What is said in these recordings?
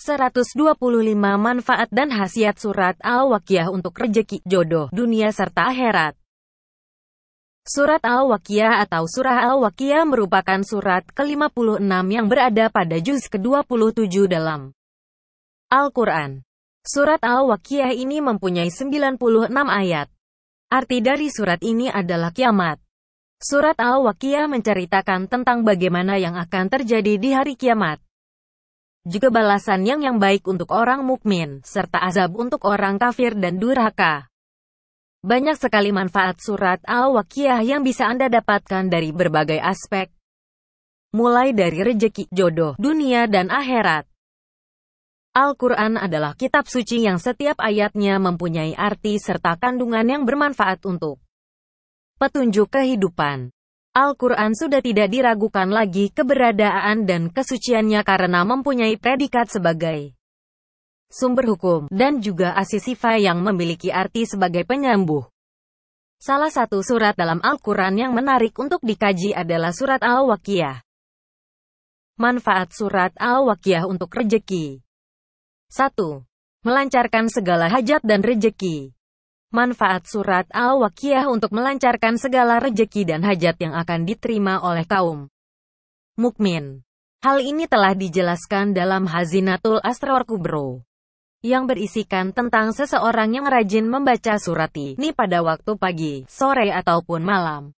125 manfaat dan khasiat surat Al-Waqiah untuk rejeki, jodoh, dunia serta akhirat. Surat Al-Waqiah atau Surah Al-Waqiah merupakan surat ke-56 yang berada pada juz ke-27 dalam Al-Quran. Surat Al-Waqiah ini mempunyai 96 ayat. Arti dari surat ini adalah kiamat. Surat Al-Waqiah menceritakan tentang bagaimana yang akan terjadi di hari kiamat juga balasan yang yang baik untuk orang mukmin, serta azab untuk orang kafir dan durhaka. Banyak sekali manfaat surat Al-Waqiah yang bisa Anda dapatkan dari berbagai aspek, mulai dari rejeki, jodoh, dunia dan akhirat. Al-Quran adalah kitab suci yang setiap ayatnya mempunyai arti serta kandungan yang bermanfaat untuk petunjuk kehidupan. Al-Quran sudah tidak diragukan lagi keberadaan dan kesuciannya karena mempunyai predikat sebagai sumber hukum, dan juga asisifa yang memiliki arti sebagai penyembuh. Salah satu surat dalam Al-Quran yang menarik untuk dikaji adalah surat Al-Waqiyah. Manfaat surat Al-Waqiyah untuk rejeki. 1. Melancarkan segala hajat dan rejeki. Manfaat surat al waqiah untuk melancarkan segala rejeki dan hajat yang akan diterima oleh kaum mukmin. Hal ini telah dijelaskan dalam Hazinatul Asrar Kubro yang berisikan tentang seseorang yang rajin membaca surat ini pada waktu pagi, sore ataupun malam.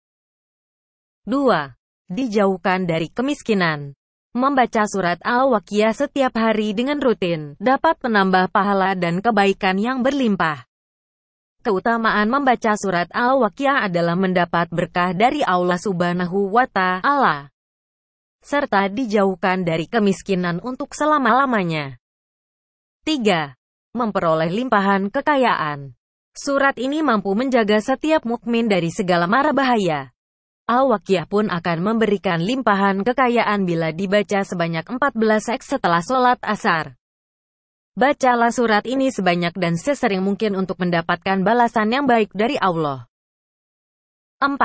2. Dijauhkan dari kemiskinan. Membaca surat al waqiah setiap hari dengan rutin dapat menambah pahala dan kebaikan yang berlimpah. Keutamaan membaca surat Al-Waqiah adalah mendapat berkah dari Allah Subhanahu wa Ta'ala, serta dijauhkan dari kemiskinan untuk selama-lamanya. 3. Memperoleh limpahan kekayaan. Surat ini mampu menjaga setiap mukmin dari segala mara bahaya. Al-Waqiah pun akan memberikan limpahan kekayaan bila dibaca sebanyak 14 seks setelah sholat asar. Bacalah surat ini sebanyak dan sesering mungkin untuk mendapatkan balasan yang baik dari Allah. 4.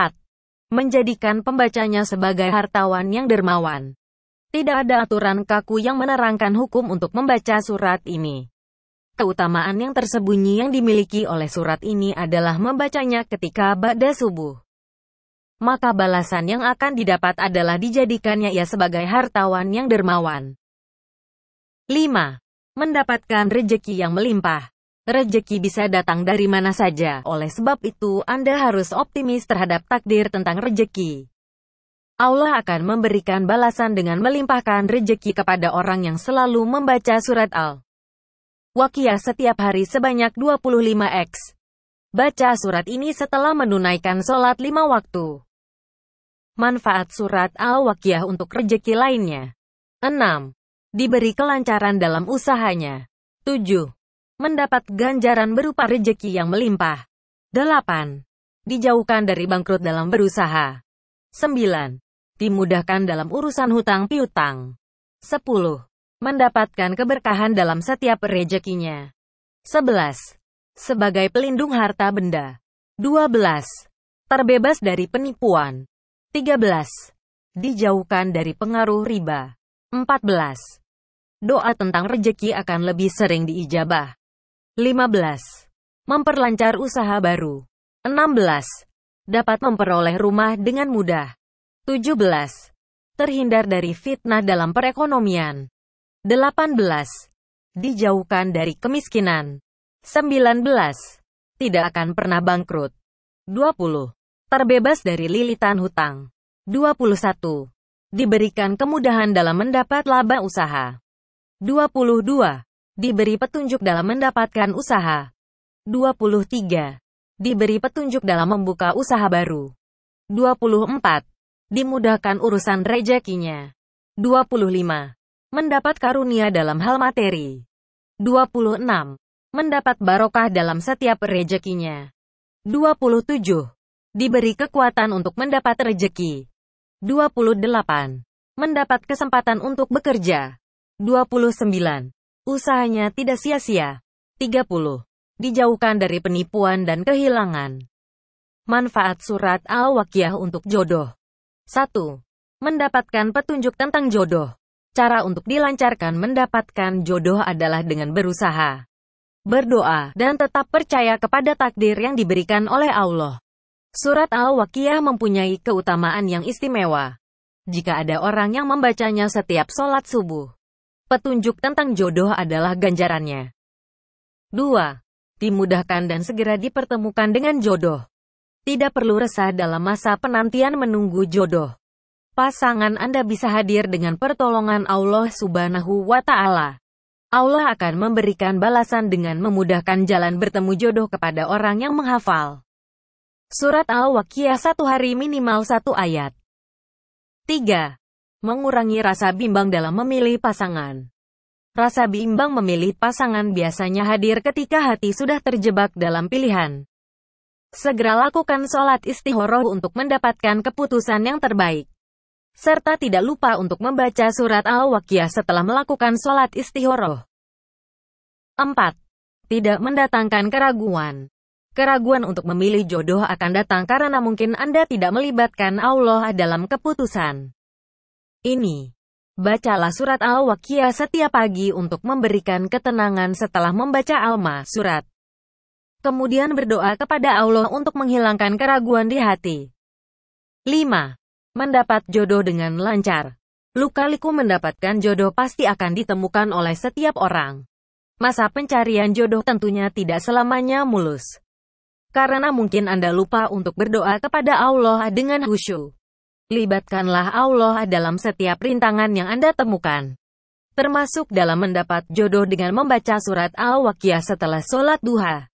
Menjadikan pembacanya sebagai hartawan yang dermawan. Tidak ada aturan kaku yang menerangkan hukum untuk membaca surat ini. Keutamaan yang tersembunyi yang dimiliki oleh surat ini adalah membacanya ketika ba'da subuh. Maka balasan yang akan didapat adalah dijadikannya ia sebagai hartawan yang dermawan. 5 mendapatkan rejeki yang melimpah. Rejeki bisa datang dari mana saja, oleh sebab itu Anda harus optimis terhadap takdir tentang rejeki. Allah akan memberikan balasan dengan melimpahkan rejeki kepada orang yang selalu membaca surat al waqiyah setiap hari sebanyak 25x. Baca surat ini setelah menunaikan sholat lima waktu. Manfaat surat al waqiyah untuk rejeki lainnya. 6 diberi kelancaran dalam usahanya. 7. Mendapat ganjaran berupa rejeki yang melimpah. 8. Dijauhkan dari bangkrut dalam berusaha. 9. Dimudahkan dalam urusan hutang piutang. 10. Mendapatkan keberkahan dalam setiap rejekinya. 11. Sebagai pelindung harta benda. 12. Terbebas dari penipuan. 13. Dijauhkan dari pengaruh riba. 14 doa tentang rejeki akan lebih sering diijabah. 15. Memperlancar usaha baru. 16. Dapat memperoleh rumah dengan mudah. 17. Terhindar dari fitnah dalam perekonomian. 18. Dijauhkan dari kemiskinan. 19. Tidak akan pernah bangkrut. 20. Terbebas dari lilitan hutang. 21. Diberikan kemudahan dalam mendapat laba usaha. 22. Diberi petunjuk dalam mendapatkan usaha. 23. Diberi petunjuk dalam membuka usaha baru. 24. Dimudahkan urusan rejekinya. 25. Mendapat karunia dalam hal materi. 26. Mendapat barokah dalam setiap rejekinya. 27. Diberi kekuatan untuk mendapat rejeki. 28. Mendapat kesempatan untuk bekerja. 29. Usahanya tidak sia-sia. 30. Dijauhkan dari penipuan dan kehilangan. Manfaat surat Al-Waqiyah untuk jodoh. 1. Mendapatkan petunjuk tentang jodoh. Cara untuk dilancarkan mendapatkan jodoh adalah dengan berusaha, berdoa, dan tetap percaya kepada takdir yang diberikan oleh Allah. Surat Al-Waqiyah mempunyai keutamaan yang istimewa. Jika ada orang yang membacanya setiap sholat subuh, Petunjuk tentang jodoh adalah ganjarannya. 2. Dimudahkan dan segera dipertemukan dengan jodoh. Tidak perlu resah dalam masa penantian menunggu jodoh. Pasangan Anda bisa hadir dengan pertolongan Allah Subhanahu wa Ta'ala. Allah akan memberikan balasan dengan memudahkan jalan bertemu jodoh kepada orang yang menghafal. Surat al waqiyah satu hari minimal satu ayat. 3. Mengurangi rasa bimbang dalam memilih pasangan. Rasa bimbang memilih pasangan biasanya hadir ketika hati sudah terjebak dalam pilihan. Segera lakukan sholat istihoroh untuk mendapatkan keputusan yang terbaik. Serta tidak lupa untuk membaca surat Al-Waqiyah setelah melakukan sholat istihoroh. 4. Tidak mendatangkan keraguan. Keraguan untuk memilih jodoh akan datang karena mungkin Anda tidak melibatkan Allah dalam keputusan ini. Bacalah surat Al-Waqiah setiap pagi untuk memberikan ketenangan setelah membaca Alma surat. Kemudian berdoa kepada Allah untuk menghilangkan keraguan di hati. 5. Mendapat jodoh dengan lancar. Lukaliku mendapatkan jodoh pasti akan ditemukan oleh setiap orang. Masa pencarian jodoh tentunya tidak selamanya mulus. Karena mungkin Anda lupa untuk berdoa kepada Allah dengan khusyuk. Libatkanlah Allah dalam setiap rintangan yang Anda temukan. Termasuk dalam mendapat jodoh dengan membaca surat Al-Waqiyah setelah sholat duha.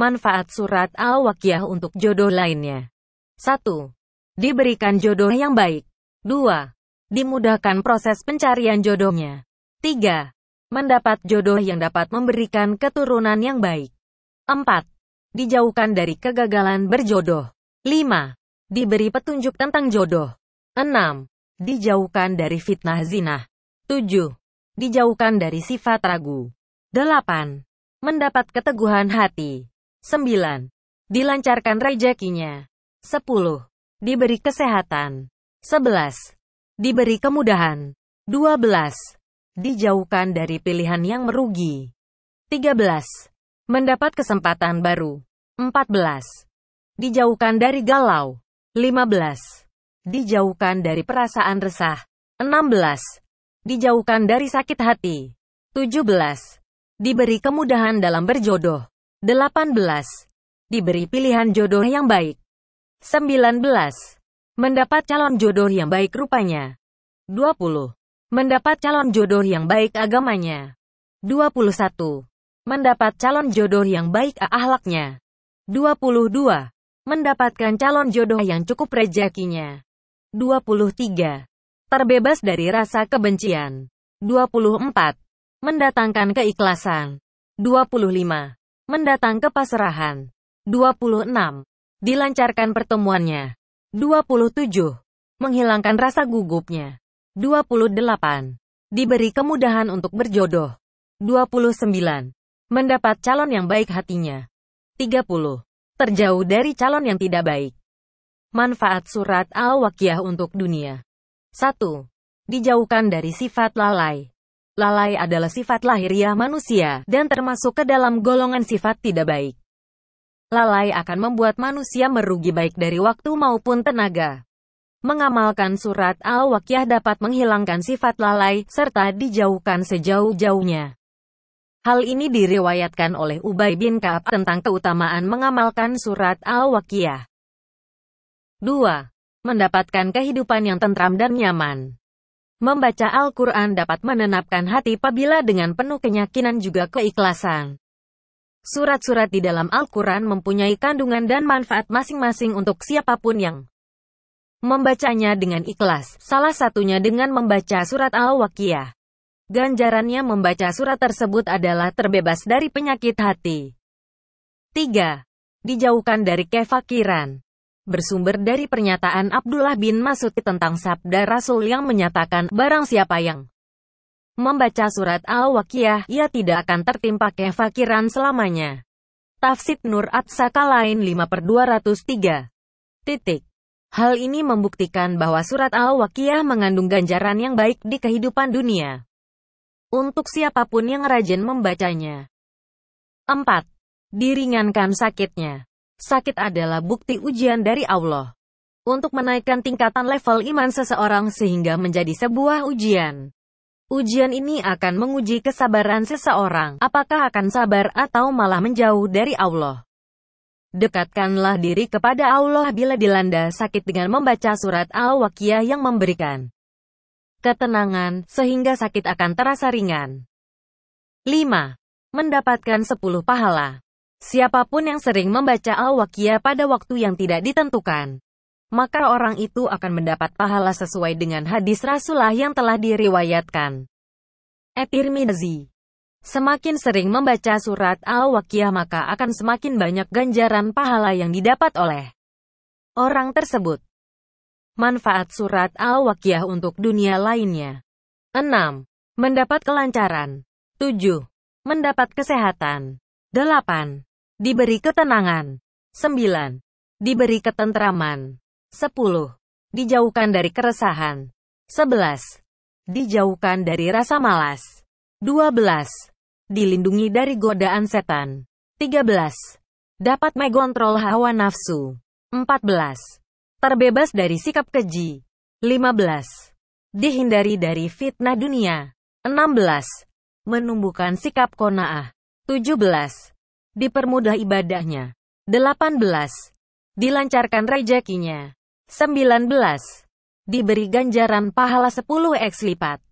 Manfaat surat Al-Waqiyah untuk jodoh lainnya. 1. Diberikan jodoh yang baik. 2. Dimudahkan proses pencarian jodohnya. 3. Mendapat jodoh yang dapat memberikan keturunan yang baik. 4. Dijauhkan dari kegagalan berjodoh. 5. Diberi petunjuk tentang jodoh. 6. Dijauhkan dari fitnah zina. 7. Dijauhkan dari sifat ragu. 8. Mendapat keteguhan hati. 9. Dilancarkan rejekinya 10. Diberi kesehatan. 11. Diberi kemudahan. 12. Dijauhkan dari pilihan yang merugi. 13. Mendapat kesempatan baru. 14. Dijauhkan dari galau. 15. Dijauhkan dari perasaan resah. 16. Dijauhkan dari sakit hati. 17. Diberi kemudahan dalam berjodoh. 18. Diberi pilihan jodoh yang baik. 19. Mendapat calon jodoh yang baik rupanya. 20. Mendapat calon jodoh yang baik agamanya. 21. Mendapat calon jodoh yang baik ahlaknya. 22 mendapatkan calon jodoh yang cukup rezekinya. 23. Terbebas dari rasa kebencian. 24. Mendatangkan keikhlasan. 25. Mendatang kepasrahan. 26. Dilancarkan pertemuannya. 27. Menghilangkan rasa gugupnya. 28. Diberi kemudahan untuk berjodoh. 29. Mendapat calon yang baik hatinya. 30 terjauh dari calon yang tidak baik. Manfaat surat Al-Waqiah untuk dunia. 1. Dijauhkan dari sifat lalai. Lalai adalah sifat lahiriah ya manusia dan termasuk ke dalam golongan sifat tidak baik. Lalai akan membuat manusia merugi baik dari waktu maupun tenaga. Mengamalkan surat Al-Waqiah dapat menghilangkan sifat lalai serta dijauhkan sejauh-jauhnya. Hal ini diriwayatkan oleh Ubay bin Ka'ab tentang keutamaan mengamalkan surat Al-Waqiyah. 2. Mendapatkan kehidupan yang tentram dan nyaman. Membaca Al-Quran dapat menenapkan hati apabila dengan penuh keyakinan juga keikhlasan. Surat-surat di dalam Al-Quran mempunyai kandungan dan manfaat masing-masing untuk siapapun yang membacanya dengan ikhlas, salah satunya dengan membaca surat Al-Waqiyah. Ganjarannya membaca surat tersebut adalah terbebas dari penyakit hati. 3. Dijauhkan dari kefakiran. Bersumber dari pernyataan Abdullah bin Masud tentang sabda Rasul yang menyatakan, barang siapa yang membaca surat Al-Waqiyah, ia tidak akan tertimpa kefakiran selamanya. Tafsir Nur Atsaka lain 5 per 203. Titik. Hal ini membuktikan bahwa surat Al-Waqiyah mengandung ganjaran yang baik di kehidupan dunia. Untuk siapapun yang rajin membacanya. 4. Diringankan sakitnya. Sakit adalah bukti ujian dari Allah. Untuk menaikkan tingkatan level iman seseorang sehingga menjadi sebuah ujian. Ujian ini akan menguji kesabaran seseorang, apakah akan sabar atau malah menjauh dari Allah. Dekatkanlah diri kepada Allah bila dilanda sakit dengan membaca surat Al-Waqiyah yang memberikan ketenangan, sehingga sakit akan terasa ringan. 5. Mendapatkan 10 pahala. Siapapun yang sering membaca Al-Waqiyah pada waktu yang tidak ditentukan, maka orang itu akan mendapat pahala sesuai dengan hadis Rasulullah yang telah diriwayatkan. Etirmizi Semakin sering membaca surat Al-Waqiyah maka akan semakin banyak ganjaran pahala yang didapat oleh orang tersebut. Manfaat surat Al-Waqiah untuk dunia lainnya. 6. Mendapat kelancaran. 7. Mendapat kesehatan. 8. Diberi ketenangan. 9. Diberi ketentraman. 10. Dijauhkan dari keresahan. 11. Dijauhkan dari rasa malas. 12. Dilindungi dari godaan setan. 13. Dapat mengontrol hawa nafsu. 14. Terbebas dari sikap keji. 15. Dihindari dari fitnah dunia. 16. Menumbuhkan sikap kona'ah. 17. Dipermudah ibadahnya. 18. Dilancarkan rejekinya. 19. Diberi ganjaran pahala 10 x lipat.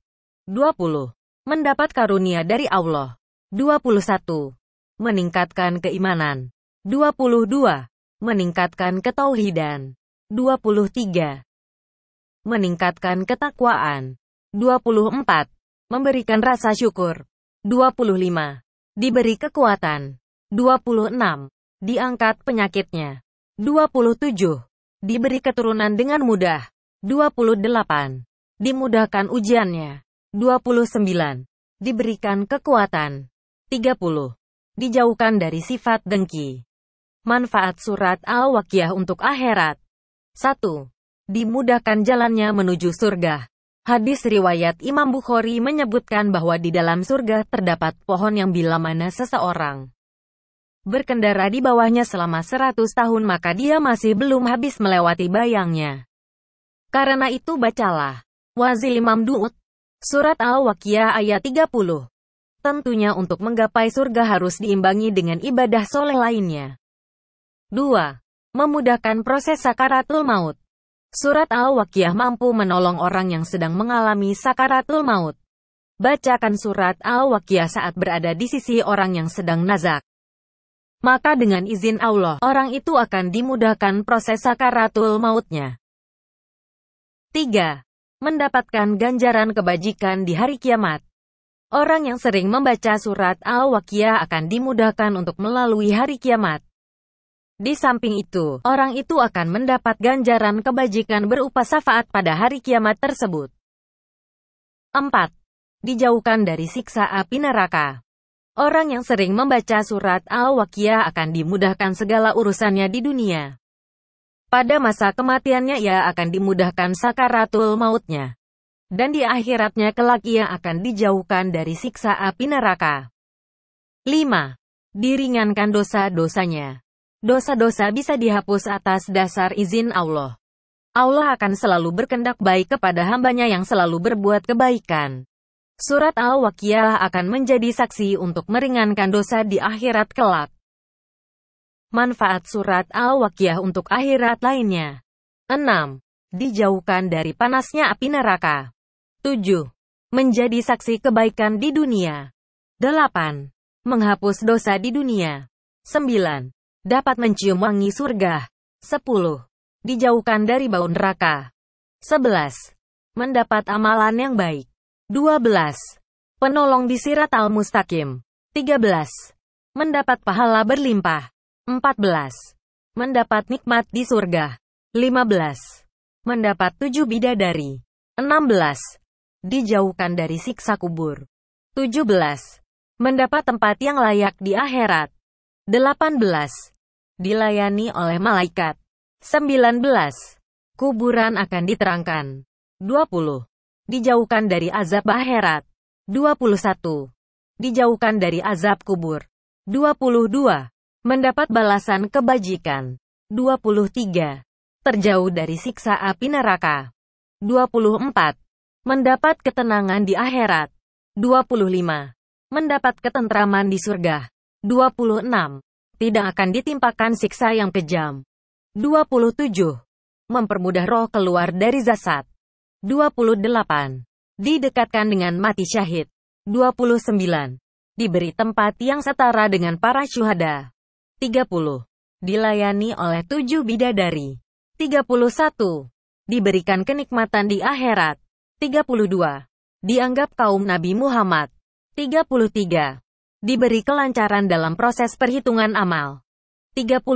20. Mendapat karunia dari Allah. 21. Meningkatkan keimanan. 22. Meningkatkan ketauhidan. 23. Meningkatkan ketakwaan. 24. Memberikan rasa syukur. 25. Diberi kekuatan. 26. Diangkat penyakitnya. 27. Diberi keturunan dengan mudah. 28. Dimudahkan ujiannya. 29. Diberikan kekuatan. 30. Dijauhkan dari sifat dengki. Manfaat surat Al-Waqiah untuk akhirat. 1. Dimudahkan jalannya menuju surga. Hadis riwayat Imam Bukhari menyebutkan bahwa di dalam surga terdapat pohon yang bila mana seseorang berkendara di bawahnya selama 100 tahun maka dia masih belum habis melewati bayangnya. Karena itu bacalah. Wazil Imam Du'ud. Surat Al-Waqiyah ayat 30. Tentunya untuk menggapai surga harus diimbangi dengan ibadah soleh lainnya. 2 memudahkan proses sakaratul maut. Surat Al-Waqiah mampu menolong orang yang sedang mengalami sakaratul maut. Bacakan surat Al-Waqiah saat berada di sisi orang yang sedang nazak. Maka dengan izin Allah, orang itu akan dimudahkan proses sakaratul mautnya. 3. Mendapatkan ganjaran kebajikan di hari kiamat. Orang yang sering membaca surat Al-Waqiah akan dimudahkan untuk melalui hari kiamat. Di samping itu, orang itu akan mendapat ganjaran kebajikan berupa syafaat pada hari kiamat tersebut. 4. Dijauhkan dari siksa api neraka. Orang yang sering membaca surat Al-Waqiah akan dimudahkan segala urusannya di dunia. Pada masa kematiannya ia akan dimudahkan sakaratul mautnya. Dan di akhiratnya kelak ia akan dijauhkan dari siksa api neraka. 5. Diringankan dosa-dosanya. Dosa-dosa bisa dihapus atas dasar izin Allah. Allah akan selalu berkendak baik kepada hambanya yang selalu berbuat kebaikan. Surat Al-Waqiah akan menjadi saksi untuk meringankan dosa di akhirat kelak. Manfaat surat Al-Waqiah untuk akhirat lainnya. 6. Dijauhkan dari panasnya api neraka. 7. Menjadi saksi kebaikan di dunia. 8. Menghapus dosa di dunia. 9 dapat mencium wangi surga. 10. Dijauhkan dari bau neraka. 11. Mendapat amalan yang baik. 12. Penolong di sirat al-mustaqim. 13. Mendapat pahala berlimpah. 14. Mendapat nikmat di surga. 15. Mendapat tujuh bidadari. 16. Dijauhkan dari siksa kubur. 17. Mendapat tempat yang layak di akhirat. 18. Dilayani oleh malaikat. 19. Kuburan akan diterangkan. 20. Dijauhkan dari azab akhirat. 21. Dijauhkan dari azab kubur. 22. Mendapat balasan kebajikan. 23. Terjauh dari siksa api neraka. 24. Mendapat ketenangan di akhirat. 25. Mendapat ketentraman di surga. 26. Tidak akan ditimpakan siksa yang kejam. 27. Mempermudah roh keluar dari zasad. 28. Didekatkan dengan mati syahid. 29. Diberi tempat yang setara dengan para syuhada. 30. Dilayani oleh tujuh bidadari. 31. Diberikan kenikmatan di akhirat. 32. Dianggap kaum Nabi Muhammad. 33 diberi kelancaran dalam proses perhitungan amal. 34.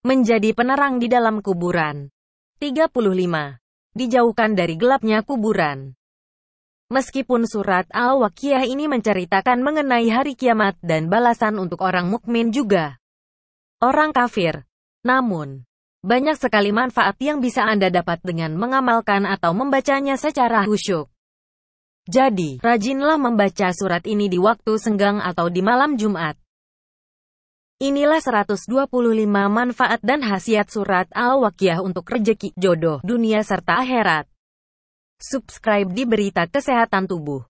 Menjadi penerang di dalam kuburan. 35. Dijauhkan dari gelapnya kuburan. Meskipun surat Al-Waqiah ini menceritakan mengenai hari kiamat dan balasan untuk orang mukmin juga orang kafir. Namun, banyak sekali manfaat yang bisa Anda dapat dengan mengamalkan atau membacanya secara khusyuk. Jadi, rajinlah membaca surat ini di waktu senggang atau di malam Jumat. Inilah 125 manfaat dan khasiat surat al waqiah untuk rejeki, jodoh, dunia serta akhirat. Subscribe di Berita Kesehatan Tubuh.